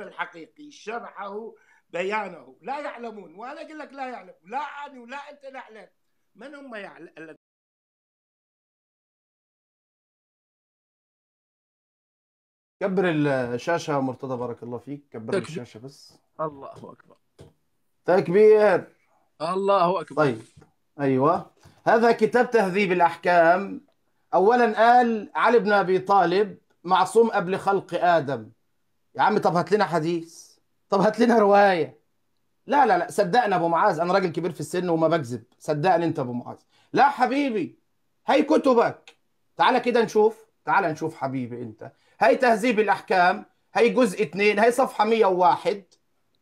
الحقيقي شرحه بيانه لا يعلمون وانا اقول لك لا يعلم لا انا ولا انت نعلم من هم يعلم كبر الشاشه مرتضى بارك الله فيك كبر تكبير. الشاشه بس الله اكبر تكبير الله اكبر طيب ايوه هذا كتاب تهذيب الاحكام اولا قال علي بن ابي طالب معصوم قبل خلق ادم يا عم طب هات لنا حديث طب هات لنا روايه لا لا لا صدقني ابو معاذ انا راجل كبير في السن وما بكذب صدقني انت ابو معاذ لا حبيبي هي كتبك تعالى كده نشوف تعالى نشوف حبيبي انت هي تهذيب الاحكام هي جزء اثنين هي صفحه 101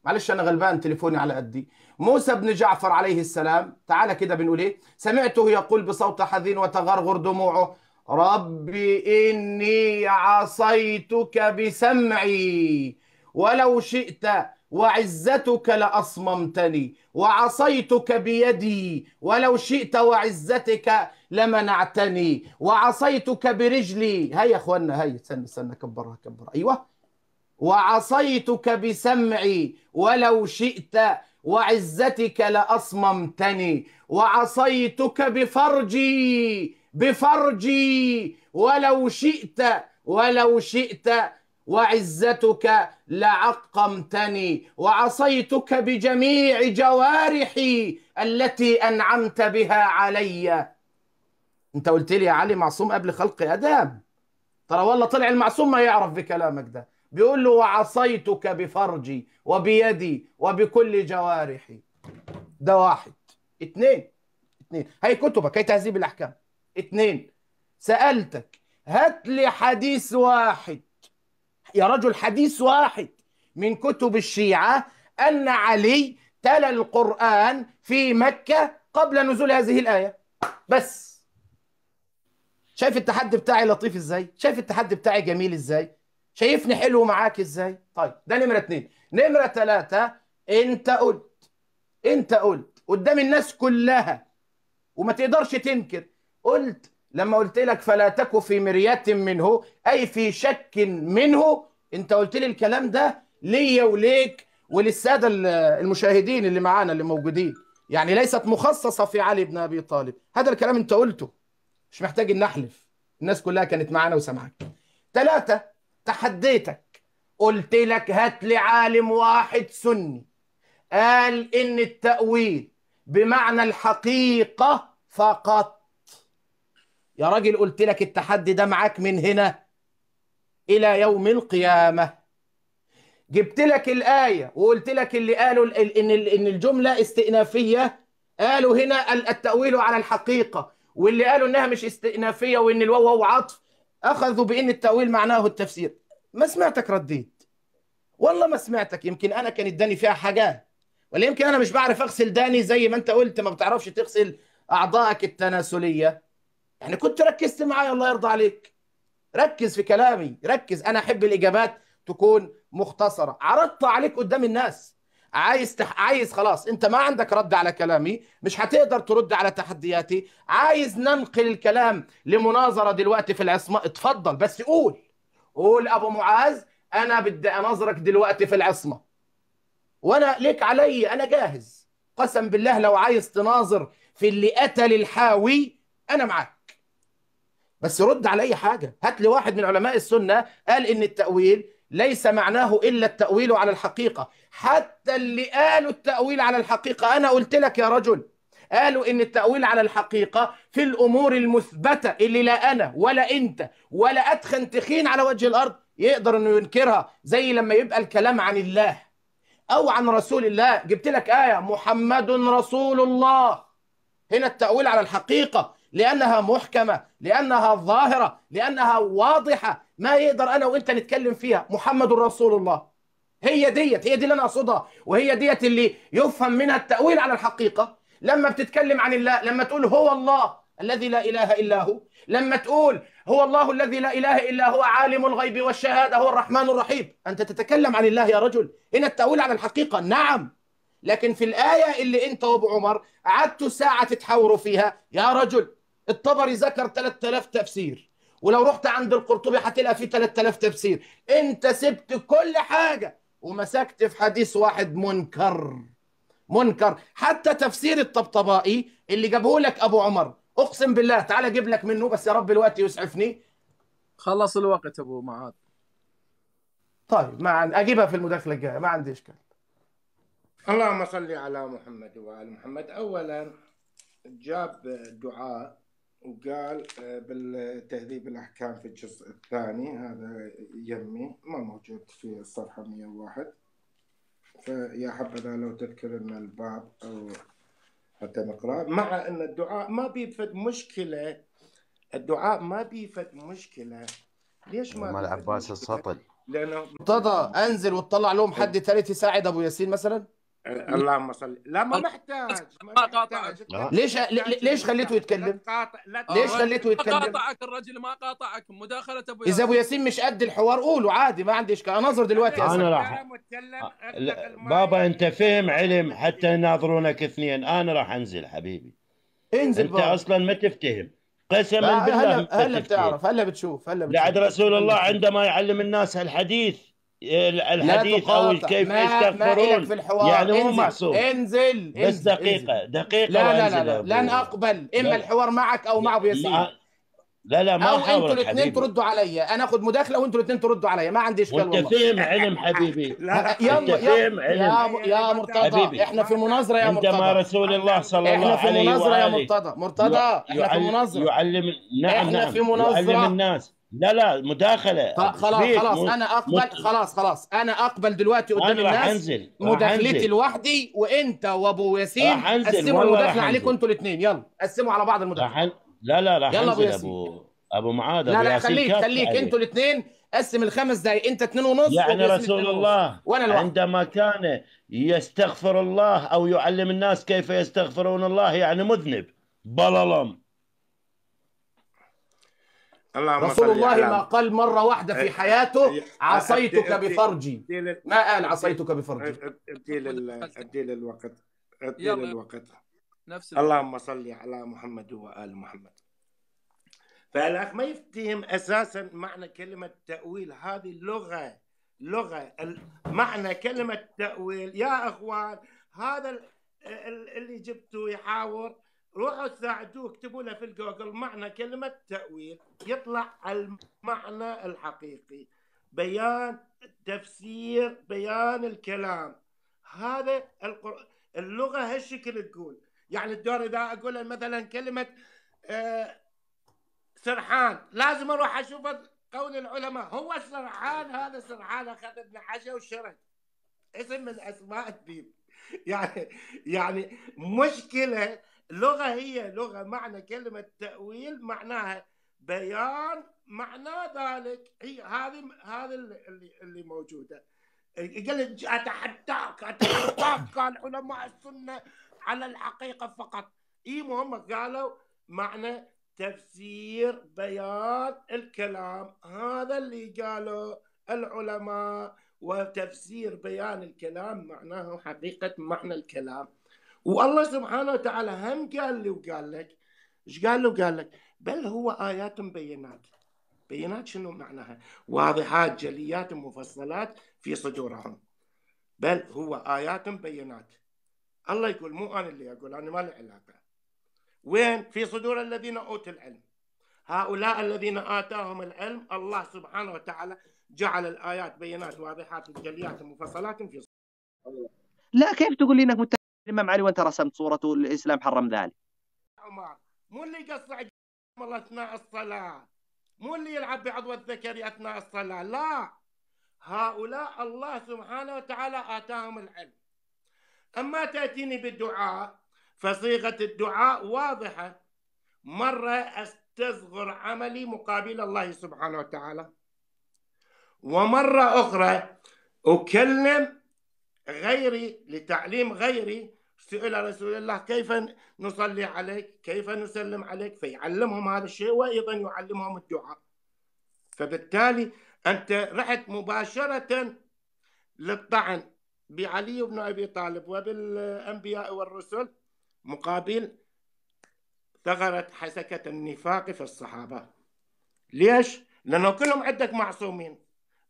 معلش انا غلبان تليفوني على قدي موسى بن جعفر عليه السلام تعالى كده بنقول ايه سمعته يقول بصوت حزين وتغرغر دموعه ربي إني عصيتك بسمعي ولو شئت وعزتك لأصممتني وعصيتك بيدي ولو شئت وعزتك لمنعتني وعصيتك برجلي هيا يا اخوانا هيا استنى استنى كبرها كبرها ايوه وعصيتك بسمعي ولو شئت وعزتك لأصممتني وعصيتك بفرجي بفرجي ولو شئت ولو شئت وعزتك لعقمتني وعصيتك بجميع جوارحي التي انعمت بها علي انت قلت لي يا علي معصوم قبل خلق ادم ترى والله طلع المعصوم ما يعرف بكلامك ده بيقول له وعصيتك بفرجي وبيدي وبكل جوارحي ده واحد اتنين اثنين هي كتبك هي تهذيب الاحكام اتنين سألتك هات لي حديث واحد يا رجل حديث واحد من كتب الشيعة أن علي تلا القرآن في مكة قبل نزول هذه الآية بس شايف التحدي بتاعي لطيف ازاي شايف التحدي بتاعي جميل ازاي شايفني حلو معاك ازاي طيب ده نمرة اتنين نمرة تلاتة انت قلت انت قلت قدام الناس كلها وما تقدرش تنكر قلت لما قلت لك فلا تك في مرية منه أي في شك منه أنت قلت لي الكلام ده ليا وليك وللسادة المشاهدين اللي معانا اللي موجودين يعني ليست مخصصة في علي بن أبي طالب هذا الكلام أنت قلته مش محتاج إن نحلف الناس كلها كانت معانا وسمعك ثلاثة تحديتك قلت لك هات لي عالم واحد سني قال إن التأويل بمعنى الحقيقة فقط يا راجل قلت لك التحدي ده معاك من هنا إلى يوم القيامة جبت لك الآية وقلت لك اللي قالوا إن إن الجملة استئنافية قالوا هنا التأويل على الحقيقة واللي قالوا إنها مش استئنافية وإن الواو هو عطف أخذوا بإن التأويل معناه التفسير ما سمعتك رديت والله ما سمعتك يمكن أنا كان اداني فيها حاجات ولا يمكن أنا مش بعرف أغسل داني زي ما أنت قلت ما بتعرفش تغسل أعضائك التناسلية يعني كنت ركزت معايا الله يرضى عليك ركز في كلامي ركز انا احب الاجابات تكون مختصره عرضت عليك قدام الناس عايز تح... عايز خلاص انت ما عندك رد على كلامي مش هتقدر ترد على تحدياتي عايز ننقل الكلام لمناظره دلوقتي في العصمه اتفضل بس قول قول ابو معاذ انا بدي اناظرك دلوقتي في العصمه وانا ليك علي انا جاهز قسم بالله لو عايز تناظر في اللي قتل الحاوي انا معاك بس رد على اي حاجه هات لي واحد من علماء السنه قال ان التاويل ليس معناه الا التاويل على الحقيقه حتى اللي قالوا التاويل على الحقيقه انا قلت لك يا رجل قالوا ان التاويل على الحقيقه في الامور المثبته اللي لا انا ولا انت ولا اتخن تخين على وجه الارض يقدر انه ينكرها زي لما يبقى الكلام عن الله او عن رسول الله جبت لك ايه محمد رسول الله هنا التاويل على الحقيقه لانها محكمه لانها ظاهره لانها واضحه ما يقدر انا وانت نتكلم فيها محمد رسول الله هي ديت هي دي اللي انا اقصدها وهي ديت اللي يفهم منها التاويل على الحقيقه لما بتتكلم عن الله لما تقول هو الله الذي لا اله الا هو لما تقول هو الله الذي لا اله الا هو عالم الغيب والشهاده هو الرحمن الرحيم انت تتكلم عن الله يا رجل هنا التاويل على الحقيقه نعم لكن في الايه اللي انت وابو عمر قعدتوا ساعه تتحاوروا فيها يا رجل الطبري ذكر 3000 تفسير ولو رحت عند القرطبي هتلاقي فيه 3000 تفسير انت سبت كل حاجه ومسكت في حديث واحد منكر منكر حتى تفسير الطبطبائي اللي جابه لك ابو عمر اقسم بالله تعالى اجيب لك منه بس يا رب الوقت يسعفني خلص الوقت ابو معاذ طيب ما عن... اجيبها في المداخله الجايه ما عندي اشكال اللهم صل على محمد وعلى محمد اولا جاب دعاء وقال آه، بالتهذيب الأحكام في الجزء الثاني هذا يمي ما موجود في الصفحة 101 فيا حبذا لو تذكر لنا الباب أو حتى نقرأ مع أن الدعاء ما بيفد مشكلة الدعاء ما بيفد مشكلة ليش ما مع العباس السطل لأنه مرتضى أنزل وتطلع لهم حد ثالث يساعد أبو ياسين مثلا آه، اللهم صل لا ما محتاج ما قاطعك ليش ليش خليته يتكلم؟ لا ليش خليته آه، يتكلم؟ ما قاطعك الرجل ما قاطعك مداخلة ابو اذا ابو ياسين مش قد الحوار قوله عادي ما عندي اشكال انا انظر دلوقتي انا راح آه، بابا انت فهم علم حتى يناظرونك اثنين انا راح انزل حبيبي انزل انت اصلا ما تفتهم قسما بالله هلا بتعرف هلا بتشوف هلا بتشوف لعد رسول الله عندما يعلم الناس هالحديث الحديث او كيف يستغفرون في الحوار يعني مو معصوم انزل بس دقيقه دقيقه لا لا لا, لا لن اقبل اما الحوار معك او معه بيسير لا لا ما او انتوا الاثنين تردوا علي انا اخد مداخله وانتوا الاثنين تردوا علي ما عندي اشكال والله انت علم حبيبي لا يا علم يا مرتضى حبيبي. احنا في مناظره يا مرتضى انت مع رسول الله صلى الله عليه وسلم احنا في مناظره يا مرتضى مرتضى احنا في مناظره يعلم نعم احنا نعم. في مناظره يعلم الناس لا لا مداخله خلاص خلاص انا اقبل خلاص خلاص انا اقبل دلوقتي قدام الناس أنزل. مداخلتي لوحدي وانت وابو ياسين قسموا المداخله عليكم انتوا الاثنين يلا قسموا على بعض المداخله لا لا راح انزل ابو ابو معاذ لا لا خليك خليك انتوا الاثنين قسم الخمس دقايق انت اثنين ونص يعني رسول الله وانا الوحد. عندما كان يستغفر الله او يعلم الناس كيف يستغفرون الله يعني مذنب بللم رسول الله ما قال مرة واحدة في حياته عصيتك بفرجي ما قال عصيتك بفرجي ادي للوقت ادي للوقت نفس اللهم صل على محمد وآل محمد فالأخ ما يفتهم أساسا معنى كلمة تأويل هذه اللغة لغة معنى كلمة تأويل يا أخوان هذا اللي جبته يحاور روحوا ساعدوه اكتبوا له في الجوجل معنى كلمة تأويل يطلع المعنى الحقيقي بيان تفسير بيان الكلام هذا القر... اللغة هالشكل تقول يعني الدور إذا أقول مثلا كلمة آه سرحان لازم أروح أشوف قول العلماء هو السرحان هذا سرحان أخذ ابن حجة والشرح اسم من أسماء الدين يعني يعني مشكلة اللغة هي لغة معنى كلمة تأويل معناها بيان معنى ذلك هي هذه هذه اللي, اللي موجودة قال أتحداك أتحداك قال علماء السنة على الحقيقة فقط إي مهم قالوا معنى تفسير بيان الكلام هذا اللي قالوا العلماء وتفسير بيان الكلام معناه حقيقة معنى الكلام والله سبحانه وتعالى هم قال لي وقال لك ايش قال لي وقال لك بل هو ايات بينات بينات شنو معناها واضحات جليات مفصلات في صدورهم بل هو ايات بينات الله يقول مو انا اللي اقول انا ما لي علاقه وين في صدور الذين اوتوا العلم هؤلاء الذين اتاهم العلم الله سبحانه وتعالى جعل الايات بينات واضحات جليات مفصلات في صدورهم لا كيف تقول لي انك الإمام علي وأنت رسمت صورته الإسلام حرم ذلك عمر مو اللي يقصع أثناء الصلاة مو اللي يلعب بعضو الذكري أثناء الصلاة لا هؤلاء الله سبحانه وتعالى آتاهم العلم أما تأتيني بالدعاء فصيغة الدعاء واضحة مرة أستصغر عملي مقابل الله سبحانه وتعالى ومرة أخرى أكلم غيري لتعليم غيري سئل رسول الله كيف نصلي عليك كيف نسلم عليك فيعلمهم هذا الشيء وأيضا يعلمهم الدعاء فبالتالي أنت رحت مباشرة للطعن بعلي بن أبي طالب وبالأنبياء والرسل مقابل ثغرة حسكة النفاق في الصحابة ليش؟ لأنه كلهم عندك معصومين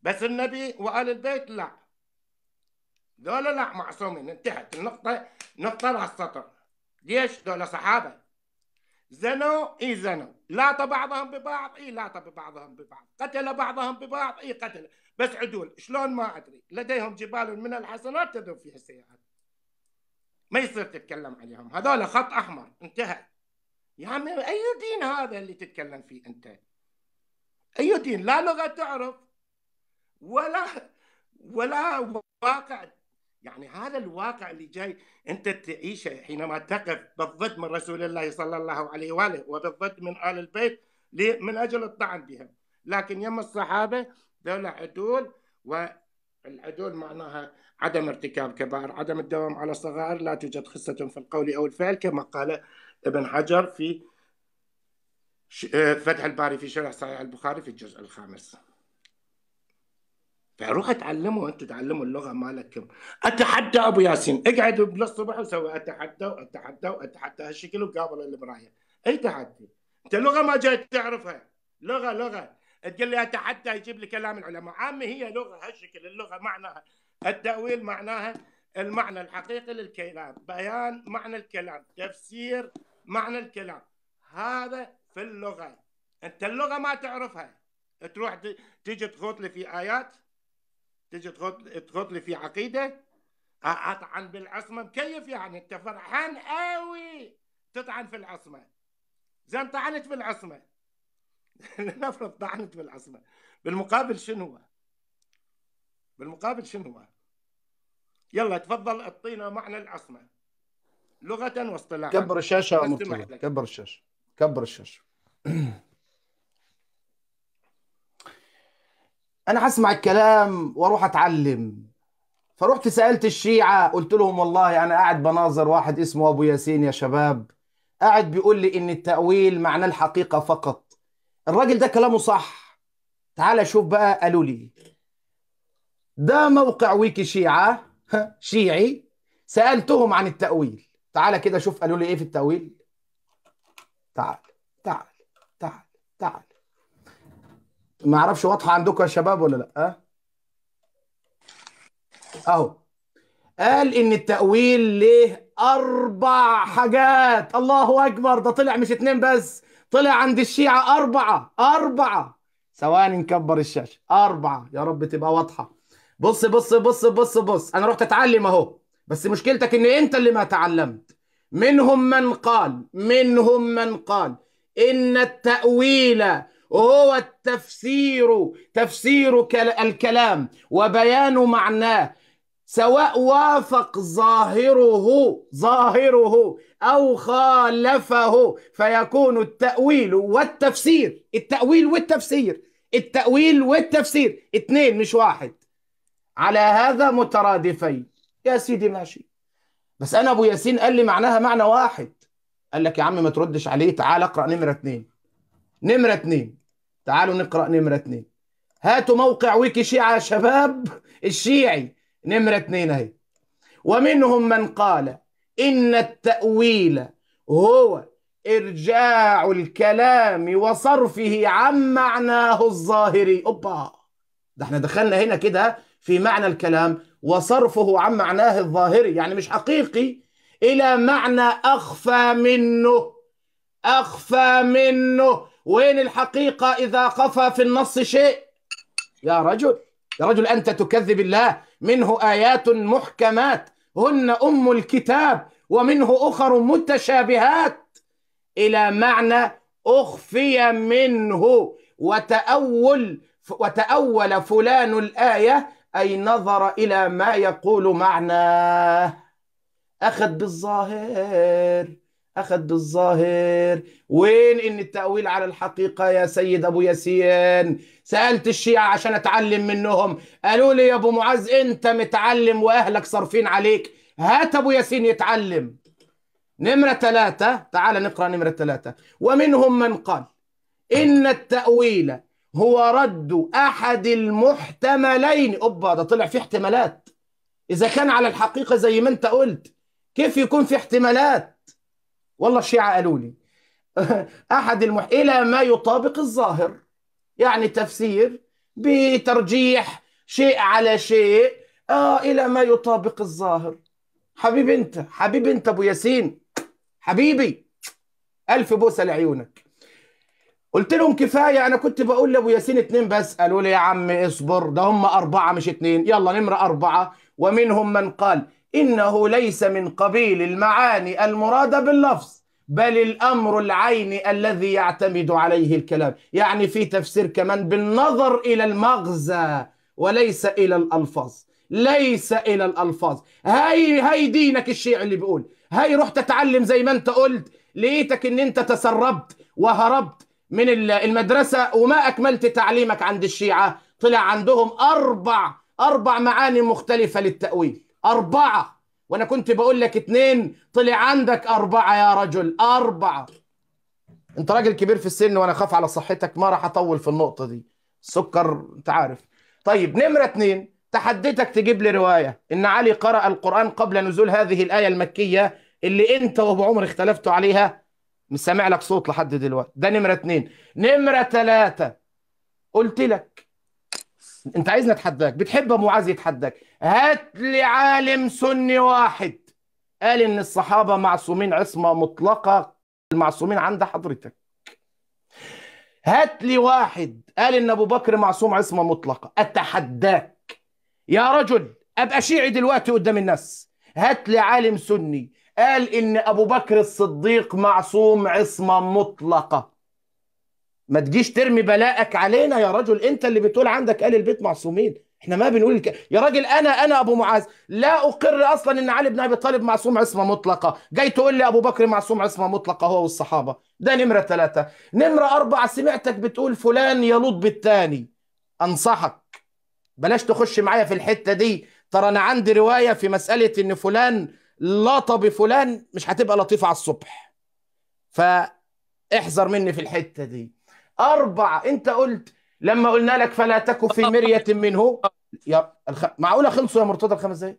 بس النبي وآل البيت لا دول لا معصومين انتهت النقطة نقطة على السطر ليش دول صحابة زنوا اي زنوا لا بعضهم ببعض اي لا ببعضهم ببعض قتل بعضهم ببعض اي قتل بس عدول شلون ما ادري لديهم جبال من الحسنات تذوب فيها السيئات ما يصير تتكلم عليهم هذول خط احمر انتهى يا عمي اي دين هذا اللي تتكلم فيه انت اي دين لا لغه تعرف ولا ولا واقع يعني هذا الواقع اللي جاي انت تعيشه حينما تقف بالضد من رسول الله صلى الله عليه واله وبالضد من ال البيت من اجل الطعن بهم لكن يم الصحابه ذولا عدول والعدول معناها عدم ارتكاب كبائر عدم الدوام على الصغائر لا توجد خصة في القول أو الفعل كما قال ابن حجر في آه، فتح الباري في شرح صحيح البخاري في الجزء الخامس فروح اتعلموا انتوا تعلموا اللغه مالكم اتحدى ابو ياسين اقعد بالصبح وسوي اتحدى واتحدى واتحدى هالشكل وقابل المرايه اي تحدي انت لغه ما جاي تعرفها لغه لغه تقول لي اتحدى يجيب لي كلام العلماء عامي هي لغه هالشكل اللغه معناها التاويل معناها المعنى الحقيقي للكلام بيان معنى الكلام تفسير معنى الكلام هذا في اللغه انت اللغه ما تعرفها تروح تيجي تخوض لي في ايات تجي تغط لي في عقيده اطعن بالعصمه مكيف يعني انت فرحان قوي تطعن في العصمه زين طعنت في العصمه لنفرض طعنت في العصمه بالمقابل شنو هو؟ بالمقابل شنو هو؟ يلا تفضل اعطينا معنى العصمه لغه واصطلاحا كبر الشاشه يا كبر الشاشه كبر الشاشه انا هسمع الكلام واروح اتعلم فروحت سالت الشيعه قلت لهم والله انا قاعد بناظر واحد اسمه ابو ياسين يا شباب قاعد بيقول لي ان التاويل معناه الحقيقه فقط الراجل ده كلامه صح تعال شوف بقى قالوا لي ده موقع ويكي شيعه شيعي سالتهم عن التاويل تعال كده شوف قالوا لي ايه في التاويل تعال تعال تعال تعال ما اعرفش واضحه عندكم يا شباب ولا لا أه؟ اهو قال ان التاويل ليه اربع حاجات الله اكبر ده طلع مش اتنين بس طلع عند الشيعه اربعه اربعه ثواني نكبر الشاشه اربعه يا رب تبقى واضحه بص بص بص بص بص انا رحت اتعلم اهو بس مشكلتك ان انت اللي ما تعلمت منهم من قال منهم من قال ان التاويل هو التفسير تفسير الكلام وبيان معناه سواء وافق ظاهره ظاهره او خالفه فيكون التاويل والتفسير التاويل والتفسير التاويل والتفسير اثنين مش واحد على هذا مترادفين يا سيدي ماشي بس انا ابو ياسين قال لي معناها معنى واحد قال لك يا عم ما تردش عليه تعال اقرا نمره اثنين نمرة اتنين تعالوا نقرأ نمرة اتنين هاتوا موقع ويكي شيعة شباب الشيعي نمرة اتنين اهي ومنهم من قال إن التأويل هو إرجاع الكلام وصرفه عن معناه الظاهري أوبا ده احنا دخلنا هنا كده في معنى الكلام وصرفه عن معناه الظاهري يعني مش حقيقي إلى معنى أخفى منه أخفى منه وين الحقيقة إذا قفى في النص شيء يا رجل يا رجل أنت تكذب الله منه آيات محكمات هن أم الكتاب ومنه أخر متشابهات إلى معنى أخفي منه وتأول وتأول فلان الآية أي نظر إلى ما يقول معناه أخذ بالظاهر أخذ بالظاهر وين إن التأويل على الحقيقة يا سيد أبو ياسين سألت الشيعة عشان أتعلم منهم قالوا لي يا أبو معاذ أنت متعلم وأهلك صارفين عليك هات أبو ياسين يتعلم نمرة ثلاثة تعال نقرأ نمرة ثلاثة ومنهم من قال إن التأويل هو رد أحد المحتملين أوبا ده طلع فيه احتمالات إذا كان على الحقيقة زي ما أنت قلت كيف يكون في احتمالات والله الشيعة قالوا لي أحد المح... إلى ما يطابق الظاهر يعني تفسير بترجيح شيء على شيء آه إلى ما يطابق الظاهر حبيبي أنت حبيبي أنت أبو ياسين حبيبي ألف بوسة لعيونك قلت لهم كفاية أنا كنت بقول لأبو ياسين اتنين بس قالوا لي يا عم اصبر ده هم أربعة مش اتنين يلا نمرة أربعة ومنهم من قال إنه ليس من قبيل المعاني المرادة باللفظ بل الأمر العيني الذي يعتمد عليه الكلام يعني في تفسير كمان بالنظر إلى المغزى وليس إلى الألفاظ ليس إلى الألفاظ هاي هاي دينك الشيعي اللي بيقول هاي روح تتعلم زي ما أنت قلت لقيتك إن أنت تسربت وهربت من المدرسة وما أكملت تعليمك عند الشيعة طلع عندهم أربع أربع معاني مختلفة للتأويل أربعة وأنا كنت بقول لك اتنين طلع عندك أربعة يا رجل أربعة أنت راجل كبير في السن وأنا خاف على صحتك ما راح أطول في النقطة دي سكر أنت عارف طيب نمرة اتنين تحديتك تجيب لي رواية إن علي قرأ القرآن قبل نزول هذه الآية المكية اللي أنت وأبو عمر اختلفتوا عليها مش سامع لك صوت لحد دلوقتي ده نمرة اتنين نمرة تلاتة قلت لك انت عايزني اتحداك بتحب ابو معاذ يتحداك هات لي عالم سني واحد قال ان الصحابه معصومين عصمه مطلقه المعصومين عند حضرتك هات لي واحد قال ان ابو بكر معصوم عصمه مطلقه اتحداك يا رجل ابقى شيعي دلوقتي قدام الناس هات لي عالم سني قال ان ابو بكر الصديق معصوم عصمه مطلقه ما تجيش ترمي بلاءك علينا يا رجل انت اللي بتقول عندك اهل البيت معصومين احنا ما بنقول الك... يا راجل انا انا ابو معاذ لا اقر اصلا ان علي بن ابي طالب معصوم عصمه مطلقه جاي تقول لي ابو بكر معصوم عصمه مطلقه هو والصحابه ده نمره ثلاثة نمره أربعة سمعتك بتقول فلان يلوط بالتاني انصحك بلاش تخش معايا في الحته دي ترى انا عندي روايه في مساله ان فلان لاط بفلان مش هتبقى لطيفه على الصبح فاحذر مني في الحته دي أربعة أنت قلت لما قلنا لك فلا تكف في مرية منه يا الخ... معقولة خلصوا يا مرتضى الخمس دقايق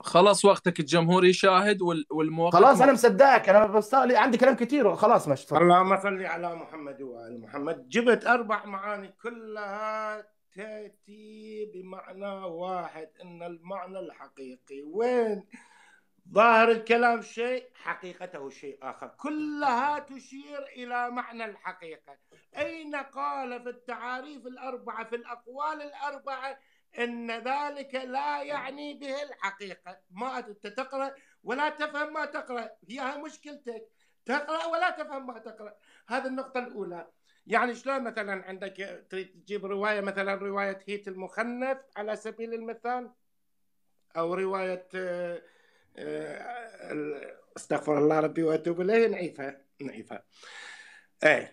خلاص وقتك الجمهور يشاهد وال... والموقف خلاص انا مصدقك انا بس عندي كلام كثير خلاص ماشي اللهم صل على محمد وال محمد جبت اربع معاني كلها تاتي بمعنى واحد ان المعنى الحقيقي وين ظاهر الكلام شيء حقيقته شيء آخر كلها تشير إلى معنى الحقيقة أين قال في التعاريف الأربعة في الأقوال الأربعة أن ذلك لا يعني به الحقيقة ما أنت تقرأ ولا تفهم ما تقرأ هي مشكلتك تقرأ ولا تفهم ما تقرأ هذه النقطة الأولى يعني شلون مثلا عندك تريد تجيب رواية مثلا رواية هيت المخنث على سبيل المثال أو رواية آه، آه، استغفر الله ربي واتوب اليه نعيفه نعيفه اي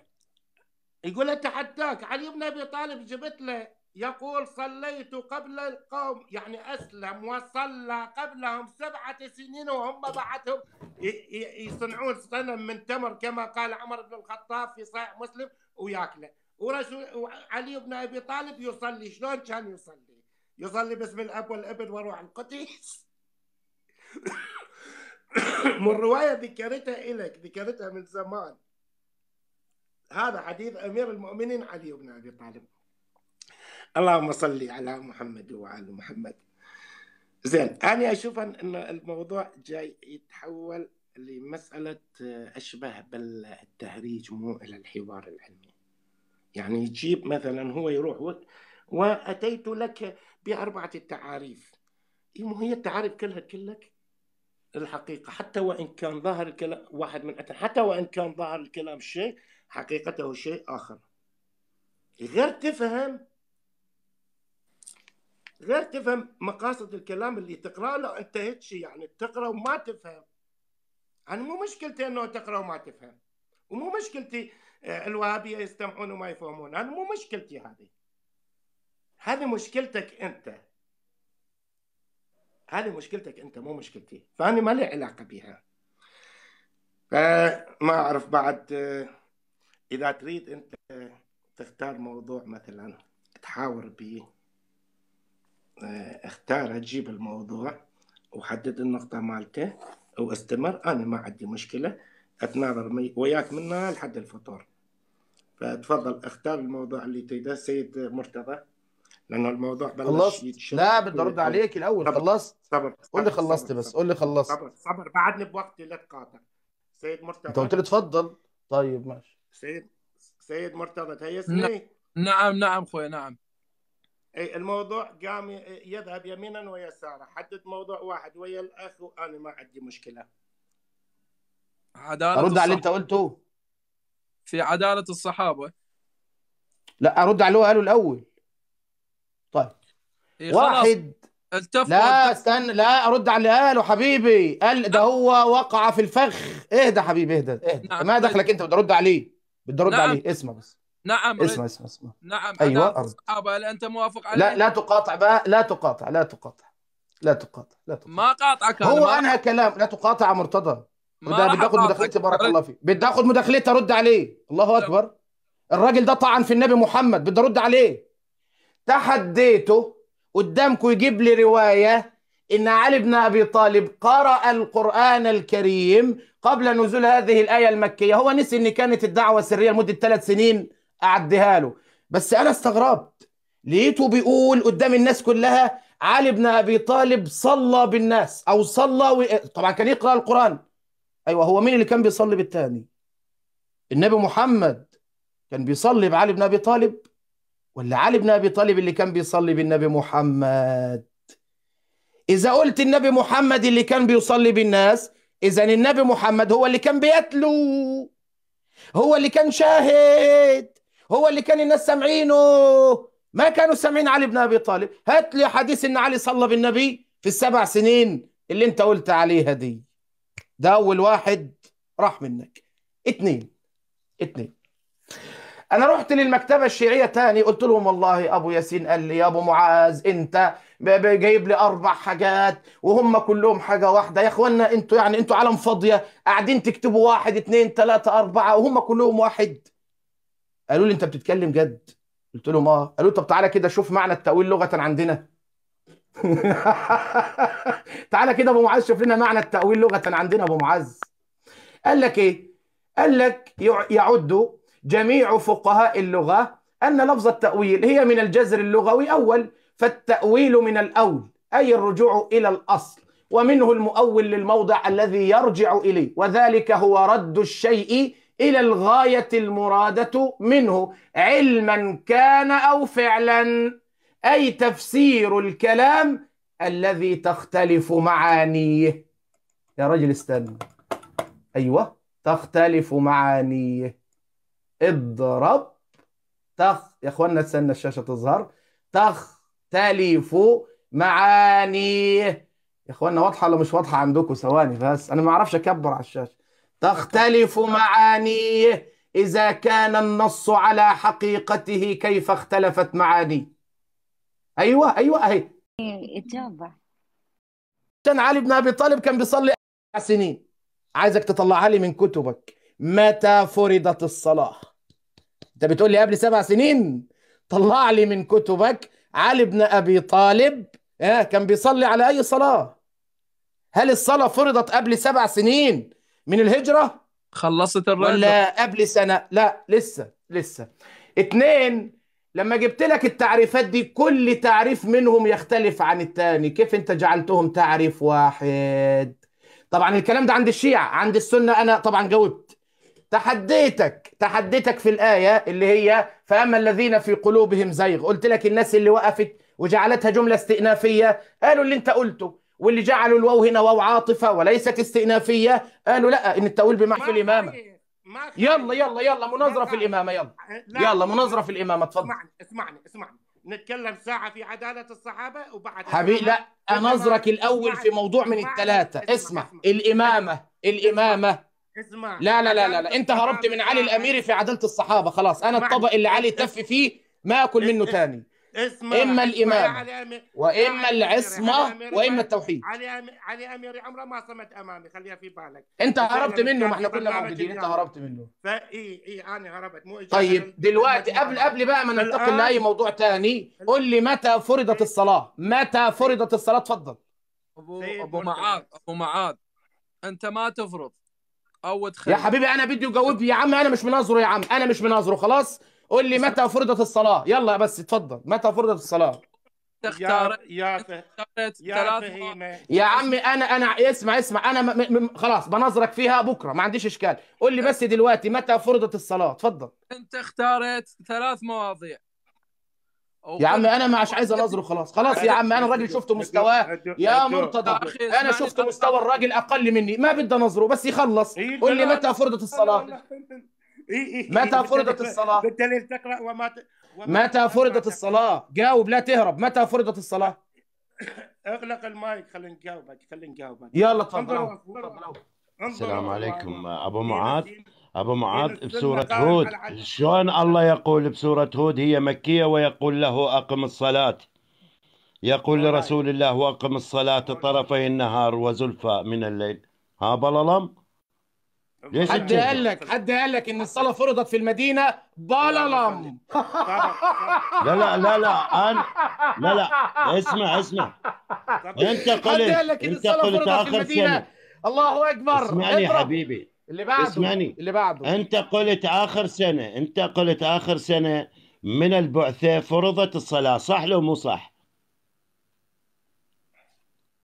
يقول اتحداك علي بن ابي طالب جبت له يقول صليت قبل القوم يعني اسلم وصلى قبلهم سبعه سنين وهم بعدهم يصنعون صنم من تمر كما قال عمر بن الخطاب في صحيح مسلم وياكله ورسول علي بن ابي طالب يصلي شلون كان يصلي؟ يصلي باسم الاب والابن وروح القدس ما الرواية ذكرتها إلك ذكرتها من زمان هذا حديث أمير المؤمنين علي بن أبي طالب اللهم صل على محمد وعلى محمد زين أنا أشوف أن الموضوع جاي يتحول لمسألة أشبه بالتهريج مو إلى الحوار العلمي يعني يجيب مثلا هو يروح و... وأتيت لك بأربعة التعاريف إيه هي التعاريف كلها كلك الحقيقة حتى وإن كان ظاهر الكلام واحد من أتن حتى وإن كان ظاهر الكلام شيء حقيقته شيء آخر غير تفهم غير تفهم مقاصد الكلام اللي تقرأ له أنت هيك يعني تقرأ وما تفهم أنا يعني مو مشكلتي أنه تقرأ وما تفهم ومو مشكلتي آه، الوهابية يستمعون وما يفهمون أنا يعني مو مشكلتي هذه هذه مشكلتك أنت هذه مشكلتك انت مو مشكلتي فانا ما لي علاقه بها فما اعرف بعد اذا تريد انت تختار موضوع مثلا تحاور به اختار اجيب الموضوع وحدد النقطه مالته واستمر انا ما عندي مشكله اتناظر وياك منها لحد الفطور فتفضل اختار الموضوع اللي تريده سيد مرتضى لانه الموضوع بلش خلصت لا بدي أرد عليك الأول صبر. خلصت صبر قول لي خلصت صبر. بس قول لي خلصت صبر صبر بعدني بوقتي لا تقاطع سيد مرتضى أنت قلت لي تفضل طيب ماشي سيد سيد مرتضى تهيسني نعم نعم خويا نعم, نعم. اي الموضوع قام يذهب يمينا ويسارا حدد موضوع واحد ويا الاخ وانا ما عندي مشكله عدالة ارد على اللي انت قلته في عدالة الصحابة لا ارد على اللي هو قاله الاول إيه، واحد التف لا استنى لا ارد على اللي قاله حبيبي قال ده هو وقع في الفخ اهدى حبيبي اهدى اهدى نعم. ما دخلك انت بدي ارد عليه بدي ارد نعم. عليه اسمع بس نعم اسمع اسمع اسمع نعم ايوه أرد. انت موافق عليه لا لا تقاطع بقى لا تقاطع لا تقاطع لا تقاطع لا تقاطع ما قاطعك هو ما... انهى كلام لا تقاطع يا مرتضى ده اخد مداخلتي بارك الله فيك بدي اخد مداخلتي ارد عليه الله اكبر الراجل ده طعن في النبي محمد بدي ارد عليه تحديته قدامكم يجيب لي روايه ان علي بن ابي طالب قرأ القرآن الكريم قبل نزول هذه الايه المكيه هو نسي ان كانت الدعوه سريه لمده ثلاث سنين اعديها له بس انا استغربت لقيته بيقول قدام الناس كلها علي بن ابي طالب صلى بالناس او صلى و... طبعا كان يقرا القران ايوه هو مين اللي كان بيصلي بالتاني النبي محمد كان بيصلي بعلي بن ابي طالب ولا علي بن ابي طالب اللي كان بيصلي بالنبي محمد اذا قلت النبي محمد اللي كان بيصلي بالناس اذا النبي محمد هو اللي كان بيتلو هو اللي كان شاهد هو اللي كان الناس سامعينه ما كانوا سامعين علي بن ابي طالب هات لي حديث ان علي صلى بالنبي في السبع سنين اللي انت قلت عليها دي ده اول واحد راح منك اتنين اتنين انا رحت للمكتبه الشيعيه تاني قلت لهم والله ابو ياسين قال لي يا ابو معاذ انت جايب لي اربع حاجات وهم كلهم حاجه واحده يا اخوانا انتوا يعني انتوا عالم فاضيه قاعدين تكتبوا واحد اتنين تلاته اربعه وهم كلهم واحد قالوا لي انت بتتكلم جد قلت لهم اه قالوا طب تعالى كده شوف معنى التاويل لغه عندنا تعالى كده ابو معاذ شوف لنا معنى التاويل لغه عندنا ابو معاذ قال لك ايه قال لك يعد جميع فقهاء اللغة أن لفظ التأويل هي من الجذر اللغوي أول فالتأويل من الأول أي الرجوع إلى الأصل ومنه المؤول للموضع الذي يرجع إليه وذلك هو رد الشيء إلى الغاية المرادة منه علما كان أو فعلا أي تفسير الكلام الذي تختلف معانيه يا رجل استنى أيوه تختلف معانيه اضرب تخ يا اخوانا استنى الشاشه تظهر تختلف معانيه يا اخوانا واضحه ولا مش واضحه عندكم ثواني بس انا ما اعرفش اكبر على الشاشه تختلف معانيه اذا كان النص على حقيقته كيف اختلفت معانيه ايوه ايوه اهي اجابه كان علي بن ابي طالب كان بيصلي سنين عايزك تطلعها لي من كتبك متى فرضت الصلاه انت بتقول لي قبل سبع سنين طلع لي من كتبك علي بن ابي طالب آه كان بيصلي على اي صلاه هل الصلاه فرضت قبل سبع سنين من الهجره خلصت الرجل ولا قبل سنه لا لسه لسه اتنين لما جبت لك التعريفات دي كل تعريف منهم يختلف عن التاني كيف انت جعلتهم تعريف واحد طبعا الكلام ده عند الشيعة عند السنة انا طبعا جاوبت تحديتك تحديتك في الآية اللي هي فأما الذين في قلوبهم زيغ قلت لك الناس اللي وقفت وجعلتها جملة استئنافية قالوا اللي انت قلته واللي جعلوا الواو هنا واو عاطفة وليست استئنافية قالوا لا ان التأويل بمعنى في الإمامة يلا يلا يلا مناظرة في الإمامة يلا يلا مناظرة في الإمامة اتفضل اسمعني اسمعني اسمعني نتكلم ساعة في عدالة الصحابة وبعد حبيبي لا نظرك الأول في موضوع من الثلاثة اسمع, اسمع. الإمامة الإمامة اسمع لا لا لا لا, لا. انت هربت من علي الاميري في عداله الصحابه خلاص انا الطبق اللي علي تف فيه ما اكل منه تاني اسمع اما الامام واما العصمه واما التوحيد علي علي اميري عمره ما صمت امامي خليها في بالك انت هربت منه ما احنا كنا موجودين انت هربت منه فاي اي انا هربت مو طيب دلوقتي قبل قبل بقى ما ننتقل لاي موضوع تاني قول لي متى فرضت إيه؟ الصلاه متى إيه؟ فرضت الصلاه اتفضل ابو ابو معاذ ابو معاذ انت ما تفرض او تخلي يا حبيبي انا بدي اجاوب يا عم انا مش مناظره يا عم انا مش مناظره خلاص قول لي متى فرضت الصلاه يلا بس اتفضل متى فرضت الصلاه تختار يا اختارت يا فهيمة يا عمي انا انا اسمع اسمع انا م... م... خلاص بناظرك فيها بكره ما عنديش اشكال قول لي بس دلوقتي متى فرضت الصلاه اتفضل انت اختارت ثلاث مواضيع يا عم انا مش عايز انظره خلاص خلاص يا عم انا الراجل شفت مستواه يا مرتضى انا شفت مستوى الراجل اقل مني ما بدي انظره بس يخلص إيه، قول لي متى فرضت الصلاه إيه، إيه، متى فرضت الصلاه بالدليل تقرا وما متى فرضت الصلاه جاوب لا تهرب متى فرضت الصلاه اغلق المايك خلينا نجاوبك خلينا نجاوبك يلا تفضل السلام عليكم ابو معاذ أبو إيه، معاذ بسورة هود شلون الله يقول بسورة هود هي مكية ويقول له أقم الصلاة يقول لرسول الله وأقم الصلاة طرفي النهار وزلفى من الليل ها بللم ليش حد قال لك حد قال لك ان الصلاه فرضت في المدينه بللم لا لا لا لا أنا لا لا اسمع اسمع انت قلت حد قال لك ان الصلاه فرضت في المدينه الله اكبر اسمعني حبيبي اللي بعده اسمعني اللي بعده انت قلت اخر سنه انت قلت اخر سنه من البعثه فرضت الصلاه صح لو مو صح؟